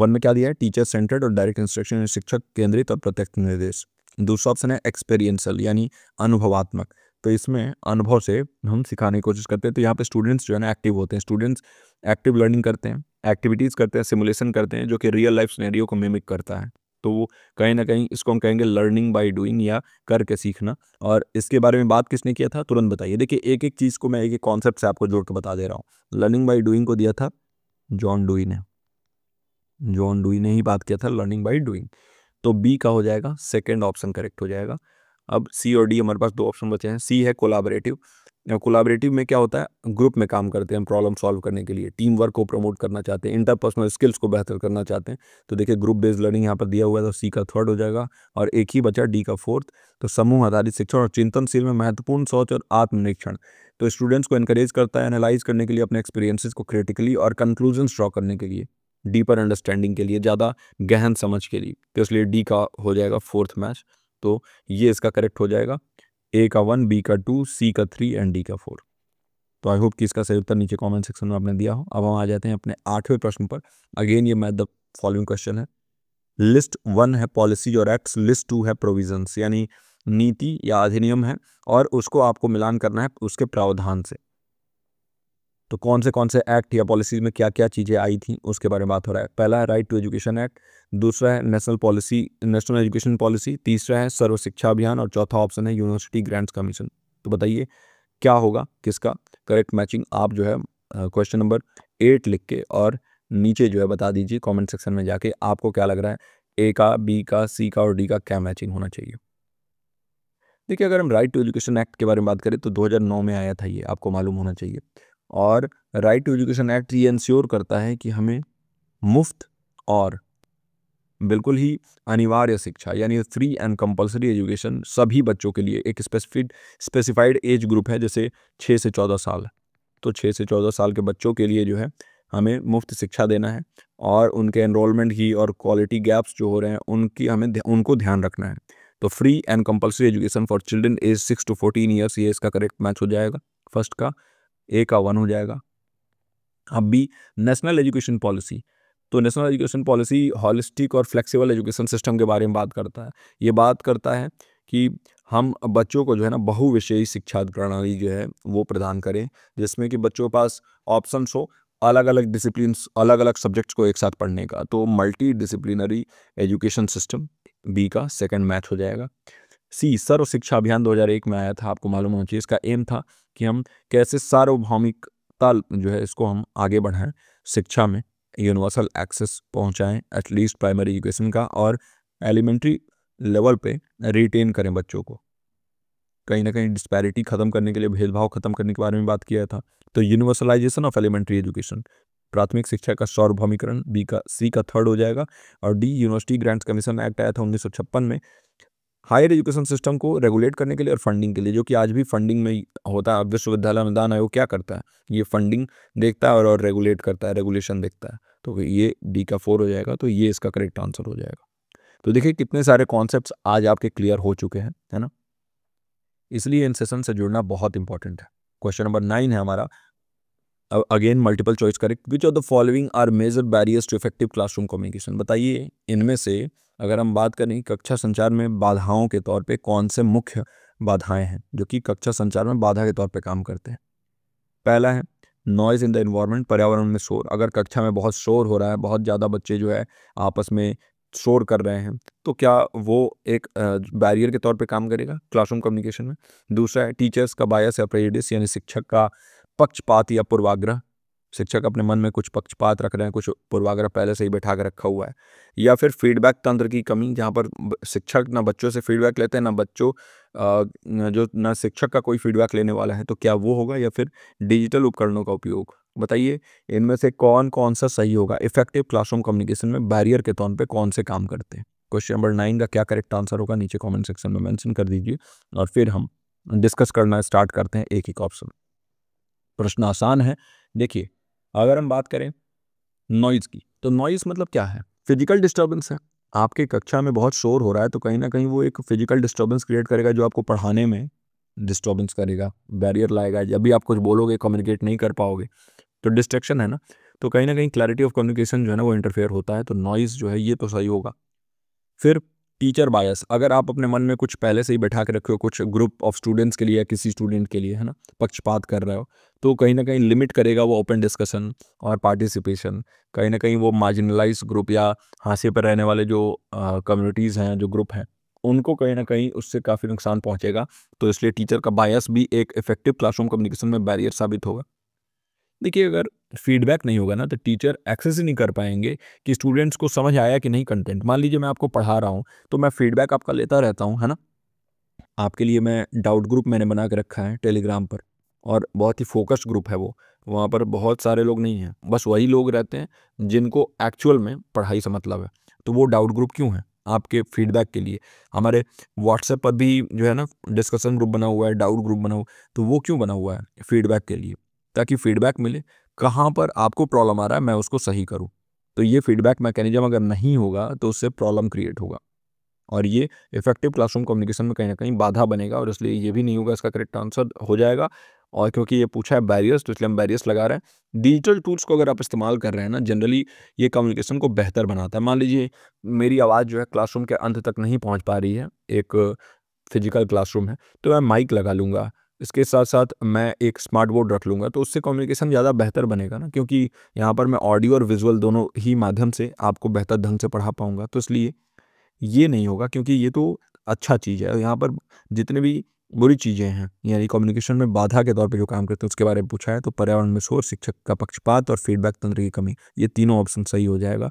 वन में क्या दिया है टीचर सेंटर्ड और डायरेक्ट इंस्ट्रक्शन शिक्षक केंद्रित और प्रत्यक्ष निर्देश दूसरा ऑप्शन है एक्सपीरियंसल यानी अनुभवात्मक तो इसमें अनुभव से हम सिखाने की कोशिश करते हैं तो यहाँ पे स्टूडेंट्स जो है ना एक्टिव होते हैं स्टूडेंट्स एक्टिव लर्निंग करते हैं एक्टिविटीज़ करते हैं सिमुलेशन करते हैं जो कि रियल लाइफ स्नेरियो को मिमिक करता है तो वो कहीं ना कहीं इसको हम कहेंगे लर्निंग बाय डूइंग या करके सीखना और इसके बारे में बात किसने किया था तुरंत बताइए देखिए एक एक चीज़ को मैं एक एक कॉन्सेप्ट से आपको जोड़ के बता दे रहा हूँ लर्निंग बाय डूइंग को दिया था जॉन डुई ने जॉन डुई ने ही बात किया था लर्निंग बाय डूइंग तो बी का हो जाएगा सेकेंड ऑप्शन करेक्ट हो जाएगा अब सी और डी हमारे पास दो ऑप्शन बचे हैं सी है कोलाबरेटिव कोलाबरेटिव में क्या होता है ग्रुप में काम करते हैं प्रॉब्लम सॉल्व करने के लिए टीम वर्क को प्रमोट करना चाहते हैं इंटरपर्सनल स्किल्स को बेहतर करना चाहते हैं तो देखिए ग्रुप बेस्ड लर्निंग यहाँ पर दिया हुआ है तो सी का थर्ड हो जाएगा और एक ही बचा डी का फोर्थ तो समूह आधारित शिक्षण और चिंतनशील में महत्वपूर्ण सोच और आत्मनिरीक्षण तो स्टूडेंट्स को इनकरेज करता है एनालाइज करने के लिए अपने एक्सपीरियंसिस को क्रिटिकली और कंक्लूजन ड्रॉ करने के लिए डीपर अंडरस्टैंडिंग के लिए ज़्यादा गहन समझ के लिए तो इसलिए डी का हो जाएगा फोर्थ मैच तो ये इसका करेक्ट हो जाएगा ए का वन बी का टू सी का थ्री एंड डी का फोर तो आई होप कि इसका सही उत्तर नीचे कमेंट सेक्शन में आपने दिया हो अब हम आ जाते हैं अपने आठवें प्रश्न पर अगेन ये मैथ द फॉलोइंग क्वेश्चन है लिस्ट वन है पॉलिसी और एक्ट लिस्ट टू है प्रोविजंस यानी नीति या अधिनियम है और उसको आपको मिलान करना है उसके प्रावधान से तो कौन से कौन से एक्ट या पॉलिसीज में क्या क्या चीज़ें आई थी उसके बारे में बात हो रहा है पहला है राइट टू एजुकेशन एक्ट दूसरा है national policy national education policy तीसरा है सर्व शिक्षा अभियान और चौथा ऑप्शन है यूनिवर्सिटी ग्रांट्स कमीशन तो बताइए क्या होगा किसका करेक्ट मैचिंग आप जो है क्वेश्चन नंबर एट लिख के और नीचे जो है बता दीजिए कॉमेंट सेक्शन में जाके आपको क्या लग रहा है ए का बी का सी का और डी का क्या मैचिंग होना चाहिए देखिए अगर हम राइट टू एजुकेशन एक्ट के बारे में बात करें तो 2009 में आया था ये आपको मालूम होना चाहिए और राइट टू एजुकेशन एक्ट ये इंश्योर करता है कि हमें मुफ्त और बिल्कुल ही अनिवार्य शिक्षा यानी फ्री एंड कंपलसरी एजुकेशन सभी बच्चों के लिए एक स्पेसिफिक स्पेसिफाइड एज ग्रुप है जैसे छः से चौदह साल तो छः से चौदह साल के बच्चों के लिए जो है हमें मुफ्त शिक्षा देना है और उनके एनरोलमेंट की और क्वालिटी गैप्स जो हो रहे हैं उनकी हमें उनको ध्यान रखना है तो free and compulsory education for children age six to fourteen years ये इसका करेक्ट मैच हो जाएगा फर्स्ट का ए का वन हो जाएगा अब बी नेशनल एजुकेशन पॉलिसी तो नेशनल एजुकेशन पॉलिसी हॉलिस्टिक और फ्लेक्सिबल एजुकेशन सिस्टम के बारे में बात करता है ये बात करता है कि हम बच्चों को जो है ना बहुविषयी शिक्षा प्रणाली जो है वो प्रदान करें जिसमें कि बच्चों के पास ऑप्शंस हो अलग अलग डिसिप्लिन अलग अलग सब्जेक्ट्स को एक साथ पढ़ने का तो multidisciplinary education system B का सेकेंड मैथ हो जाएगा सी सर्व शिक्षा अभियान 2001 में आया था आपको मालूम होना चाहिए इसका एम था कि हम कैसे सार्वभौमिकता जो है इसको हम आगे बढ़ाएं शिक्षा में यूनिवर्सल एक्सेस पहुंचाएं एटलीस्ट प्राइमरी एजुकेशन का और एलिमेंट्री लेवल पे रिटेन करें बच्चों को कहीं ना कहीं डिस्पैरिटी खत्म करने के लिए भेदभाव खत्म करने के बारे में बात किया था तो यूनिवर्सलाइजेशन ऑफ एलिमेंट्री एजुकेशन प्राथमिक शिक्षा का सार्वभौमिकरण बी का सी का थर्ड हो जाएगा और D University Grants Commission Act आया था उन्नीस में हायर एजुकेशन सिस्टम को रेगुलेट करने के लिए और फंडिंग के लिए जो कि आज भी फंडिंग में होता है विश्वविद्यालय अनुदान आयोग क्या करता है ये फंडिंग देखता है और, और रेगुलेट करता है रेगुलेशन देखता है तो ये डी का फोर हो जाएगा तो ये इसका करेक्ट आंसर हो जाएगा तो देखिए कितने सारे कॉन्सेप्ट आज आपके क्लियर हो चुके हैं है ना इसलिए इन सेशन से जुड़ना बहुत इंपॉर्टेंट है क्वेश्चन नंबर नाइन है हमारा अब again multiple choice correct which of the following are major barriers to effective classroom communication बताइए इनमें से अगर हम बात करें कक्षा संचार में बाधाओं के तौर पे कौन से मुख्य बाधाएं हैं जो कि कक्षा संचार में बाधा के तौर पे काम करते हैं पहला है नॉइज़ इन द इन्वायरमेंट पर्यावरण में शोर अगर कक्षा में बहुत शोर हो रहा है बहुत ज़्यादा बच्चे जो है आपस में शोर कर रहे हैं तो क्या वो एक बैरियर के तौर पे काम करेगा क्लासरूम कम्युनिकेशन में दूसरा है टीचर्स का बायस या प्रेजिडिस यानी शिक्षक का पक्षपात या पूर्वाग्रह शिक्षक अपने मन में कुछ पक्षपात रख रहे हैं कुछ पूर्वाग्रह पहले से ही बैठा कर रखा हुआ है या फिर फीडबैक तंत्र की कमी जहाँ पर शिक्षक ना बच्चों से फीडबैक लेते हैं ना बच्चों जो ना शिक्षक का कोई फीडबैक लेने वाला है तो क्या वो होगा या फिर डिजिटल उपकरणों का उपयोग बताइए इनमें से कौन कौन सा सही होगा इफेक्टिव क्लासरूम कम्युनिकेशन में बैरियर के तौर पर कौन से काम करते हैं क्वेश्चन नंबर नाइन का क्या करेक्ट आंसर होगा नीचे कॉमेंट सेक्शन में मैंशन कर दीजिए और फिर हम डिस्कस करना स्टार्ट करते हैं एक एक ऑप्शन प्रश्न आसान है देखिए अगर हम बात करें नॉइज़ की तो नॉइज़ मतलब क्या है फिजिकल डिस्टर्बेंस है आपके कक्षा में बहुत शोर हो रहा है तो कहीं ना कहीं वो एक फिजिकल डिस्टर्बेंस क्रिएट करेगा जो आपको पढ़ाने में डिस्टर्बेंस करेगा बैरियर लाएगा जब भी आप कुछ बोलोगे कम्युनिकेट नहीं कर पाओगे तो डिस्ट्रेक्शन है ना तो कहीं ना कहीं क्लैरिटी ऑफ कम्युनिकेशन जो है ना वो इंटरफेयर होता है तो नॉइज़ जो है ये तो सही होगा फिर टीचर बायस अगर आप अपने मन में कुछ पहले से ही बैठा के रखे हो कुछ ग्रुप ऑफ स्टूडेंट्स के लिए किसी स्टूडेंट के लिए है ना पक्षपात कर रहे हो तो कहीं ना कहीं लिमिट करेगा वो ओपन डिस्कशन और पार्टिसिपेशन कहीं ना कहीं वो मार्जिनलाइज ग्रुप या हाँसे पर रहने वाले जो कम्युनिटीज़ हैं जो ग्रुप हैं उनको कहीं ना कहीं उससे काफ़ी नुकसान पहुंचेगा तो इसलिए टीचर का बायस भी एक इफेक्टिव क्लासरूम कम्युनिकेशन में बैरियर साबित होगा देखिए अगर फीडबैक नहीं होगा ना तो टीचर एक्सेस ही नहीं कर पाएंगे कि स्टूडेंट्स को समझ आया कि नहीं कंटेंट मान लीजिए मैं आपको पढ़ा रहा हूँ तो मैं फीडबैक आपका लेता रहता हूँ है ना आपके लिए मैं डाउट ग्रुप मैंने बना के रखा है टेलीग्राम पर और बहुत ही फोकस्ड ग्रुप है वो वहाँ पर बहुत सारे लोग नहीं हैं बस वही लोग रहते हैं जिनको एक्चुअल में पढ़ाई से मतलब है तो वो डाउट ग्रुप क्यों है आपके फीडबैक के लिए हमारे व्हाट्सएप पर भी जो है ना डिस्कशन ग्रुप बना हुआ है डाउट ग्रुप बना हुआ तो वो क्यों बना हुआ है फीडबैक के लिए ताकि फीडबैक मिले कहाँ पर आपको प्रॉब्लम आ रहा है मैं उसको सही करूँ तो ये फीडबैक मैकेनिज्म अगर नहीं होगा तो उससे प्रॉब्लम क्रिएट होगा और ये इफेक्टिव क्लासरूम कम्युनिकेशन में कहीं ना कहीं बाधा बनेगा और इसलिए ये भी नहीं होगा इसका करेक्ट आंसर हो जाएगा और क्योंकि ये पूछा है बैरियर्स तो इसलिए हम बैरियर्स लगा रहे हैं डिजिटल टूल्स को अगर आप इस्तेमाल कर रहे हैं ना जनरली ये कम्युनिकेशन को बेहतर बनाता है मान लीजिए मेरी आवाज़ जो है क्लासरूम के अंत तक नहीं पहुँच पा रही है एक फिजिकल क्लासरूम है तो मैं माइक लगा लूँगा इसके साथ साथ मैं एक स्मार्ट बोर्ड रख लूँगा तो उससे कम्युनिकेशन ज़्यादा बेहतर बनेगा ना क्योंकि यहाँ पर मैं ऑडियो और विजुअल दोनों ही माध्यम से आपको बेहतर ढंग से पढ़ा पाऊँगा तो इसलिए ये नहीं होगा क्योंकि ये तो अच्छा चीज़ है यहाँ पर जितने भी बुरी चीज़ें हैं यानी कम्युनिकेशन में बाधा के तौर पर जो काम करते हैं उसके बारे में पूछा है तो पर्यावरण में शोर शिक्षक का पक्षपात और फीडबैक तंत्र की कमी ये तीनों ऑप्शन सही हो जाएगा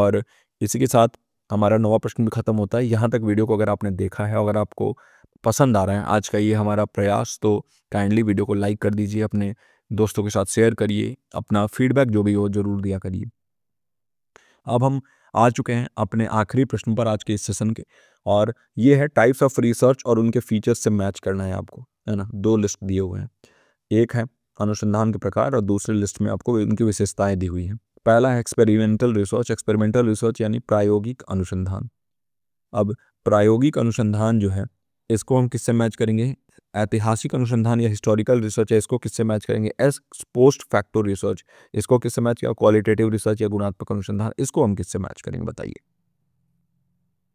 और इसी के साथ हमारा नवा प्रश्न भी खत्म होता है यहाँ तक वीडियो को अगर आपने देखा है अगर आपको पसंद आ रहे हैं आज का ये हमारा प्रयास तो काइंडली वीडियो को लाइक कर दीजिए अपने दोस्तों के साथ शेयर करिए अपना फीडबैक जो भी हो जरूर दिया करिए अब हम आ चुके हैं अपने आखिरी प्रश्न पर आज के इस सेशन के और ये है टाइप्स ऑफ रिसर्च और उनके फीचर्स से मैच करना है आपको है ना दो लिस्ट दिए हुए हैं एक है अनुसंधान के प्रकार और दूसरे लिस्ट में आपको उनकी विशेषताएं दी हुई हैं पहला है एक्सपेरिमेंटल रिसर्च एक्सपेरिमेंटल रिसर्च यानी प्रायोगिक अनुसंधान अब प्रायोगिक अनुसंधान जो है इसको हम किससे मैच करेंगे ऐतिहासिक अनुसंधान या हिस्टोरिकल रिसर्च है इसको किससे मैच करेंगे एस पोस्ट फैक्टो रिसर्च इसको किससे मैच किया क्वालिटेटिव रिसर्च या गुणात्मक अनुसंधान इसको हम किससे मैच करेंगे बताइए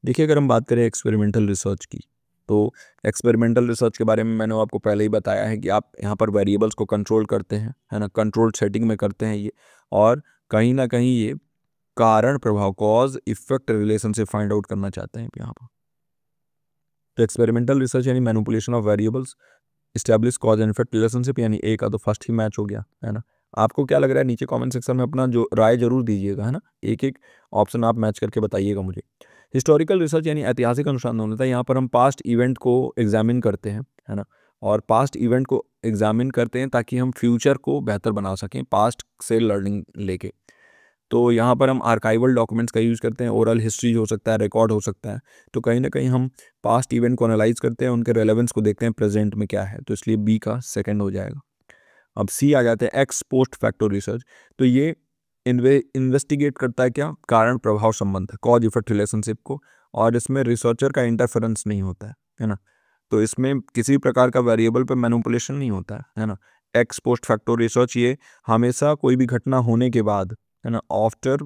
देखिए अगर हम बात करें एक्सपेरिमेंटल रिसर्च की तो एक्सपेरिमेंटल रिसर्च के बारे में मैंने आपको पहले ही बताया है कि आप यहाँ पर वेरिएबल्स को कंट्रोल करते हैं है ना कंट्रोल सेटिंग में करते हैं ये और कहीं ना कहीं ये कारण प्रभाव कॉज इफेक्ट रिलेशन से फाइंड आउट करना चाहते हैं यहाँ पर तो एक्सपेरिमेंटल रिसर्च यानी manipulation of variables establish cause and effect relationship यानी ए का तो फर्स्ट ही मैच हो गया है ना आपको क्या लग रहा है नीचे कमेंट सेक्शन में अपना जो राय जरूर दीजिएगा है ना एक एक ऑप्शन आप मैच करके बताइएगा मुझे हिस्टोरिकल रिसर्च यानी ऐतिहासिक अनुसंधान होता है यहाँ पर हम पास्ट इवेंट को एग्जामिन करते हैं है ना और पास्ट इवेंट को एग्जामिन करते हैं ताकि हम फ्यूचर को बेहतर बना सकें पास्ट से लर्निंग लेके तो यहाँ पर हम आर्काइवल डॉक्यूमेंट्स का यूज़ करते हैं ओरल हिस्ट्री हो सकता है रिकॉर्ड हो सकता है तो कहीं ना कहीं हम पास्ट इवेंट को एनालाइज करते हैं उनके रेलेवेंस को देखते हैं प्रेजेंट में क्या है तो इसलिए बी का सेकेंड हो जाएगा अब सी आ जाते हैं एक्स पोस्ट फैक्टो रिसर्च तो ये इन्वे इन्वेस्टिगेट करता है क्या कारण प्रभाव संबंध कॉज इफेक्ट रिलेशनशिप को और इसमें रिसर्चर का इंटरफेरेंस नहीं होता है है ना तो इसमें किसी प्रकार का वेरिएबल पर मैनुपुलेशन नहीं होता है है ना एक्स पोस्ट फैक्टो रिसर्च ये हमेशा कोई भी घटना होने के बाद है ना आफ्टर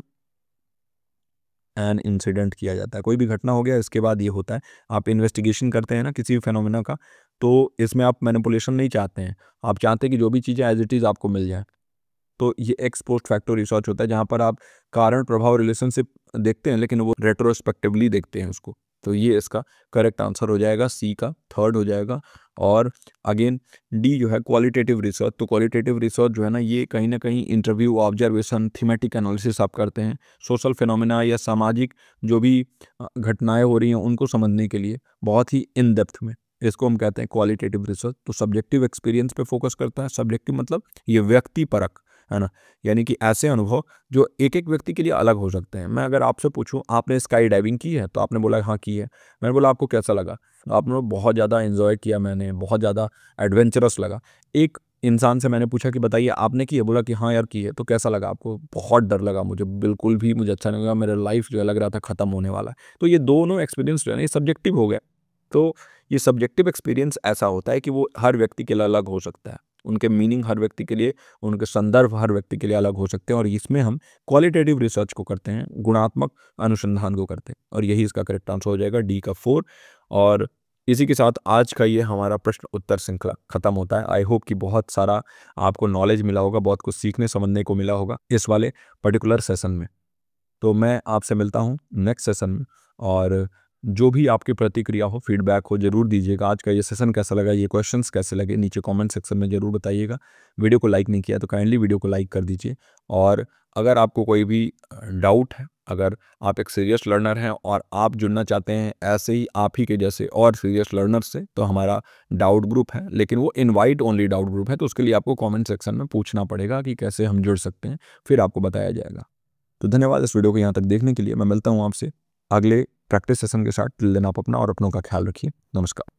एन इंसिडेंट किया जाता है कोई भी घटना हो गया इसके बाद ये होता है आप इन्वेस्टिगेशन करते हैं ना किसी भी फेनोमेना का तो इसमें आप मैनिपुलेशन नहीं चाहते हैं आप चाहते हैं कि जो भी चीज़ें एज इट इज़ आपको मिल जाए तो ये एक्स पोस्ट फैक्टो रिसर्च होता है जहाँ पर आप कारण प्रभाव रिलेशनशिप देखते हैं लेकिन वो रेट्रोस्पेक्टिवली देखते हैं उसको तो ये इसका करेक्ट आंसर हो जाएगा सी का थर्ड हो जाएगा और अगेन डी जो है क्वालिटेटिव रिसर्च तो क्वालिटेटिव रिसर्च जो है ना ये कहीं ना कहीं इंटरव्यू ऑब्जर्वेशन थीमेटिक एनालिसिस आप करते हैं सोशल फिनोमिना या सामाजिक जो भी घटनाएं हो रही हैं उनको समझने के लिए बहुत ही इन डेप्थ में इसको हम कहते हैं क्वालिटेटिव रिसर्च तो सब्जेक्टिव एक्सपीरियंस पे फोकस करता है सब्जेक्टिव मतलब ये व्यक्ति परक है ना यानी कि ऐसे अनुभव जो एक एक व्यक्ति के लिए अलग हो सकते हैं मैं अगर आपसे पूछूं आपने स्काई डाइविंग की है तो आपने बोला हाँ की है मैंने बोला आपको कैसा लगा तो आपने बहुत ज़्यादा इन्जॉय किया मैंने बहुत ज़्यादा एडवेंचरस लगा एक इंसान से मैंने पूछा कि बताइए आपने की है बोला कि हाँ यार की है तो कैसा लगा आपको बहुत डर लगा मुझे बिल्कुल भी मुझे अच्छा नहीं लगा मेरा लाइफ जो लग रहा था ख़त्म होने वाला है तो ये दोनों एक्सपीरियंस जो है ना ये सब्जेक्टिव हो गया तो ये सब्जेक्टिव एक्सपीरियंस ऐसा होता है कि वो हर व्यक्ति के लिए अलग हो सकता है उनके मीनिंग हर व्यक्ति के लिए उनके संदर्भ हर व्यक्ति के लिए अलग हो सकते हैं और इसमें हम क्वालिटेटिव रिसर्च को करते हैं गुणात्मक अनुसंधान को करते हैं और यही इसका करेक्ट आंसर हो जाएगा डी का फोर और इसी के साथ आज का ये हमारा प्रश्न उत्तर श्रृंखला खत्म होता है आई होप कि बहुत सारा आपको नॉलेज मिला होगा बहुत कुछ सीखने समझने को मिला होगा इस वाले पर्टिकुलर सेशन में तो मैं आपसे मिलता हूँ नेक्स्ट सेशन में और जो भी आपकी प्रतिक्रिया हो फीडबैक हो जरूर दीजिएगा आज का ये सेशन कैसा लगा ये क्वेश्चंस कैसे लगे नीचे कमेंट सेक्शन में ज़रूर बताइएगा वीडियो को लाइक नहीं किया तो काइंडली वीडियो को लाइक कर दीजिए और अगर आपको कोई भी डाउट है अगर आप एक सीरियस लर्नर हैं और आप जुड़ना चाहते हैं ऐसे ही आप ही के जैसे और सीरियस लर्नर से तो हमारा डाउट ग्रुप है लेकिन वो इनवाइट ओनली डाउट ग्रुप है तो उसके लिए आपको कमेंट सेक्शन में पूछना पड़ेगा कि कैसे हम जुड़ सकते हैं फिर आपको बताया जाएगा तो धन्यवाद इस वीडियो को यहाँ तक देखने के लिए मैं मिलता हूँ आपसे अगले प्रैक्टिस सेशन के साथ लेना दिन आप अपना और अपनों का ख्याल रखिए नमस्कार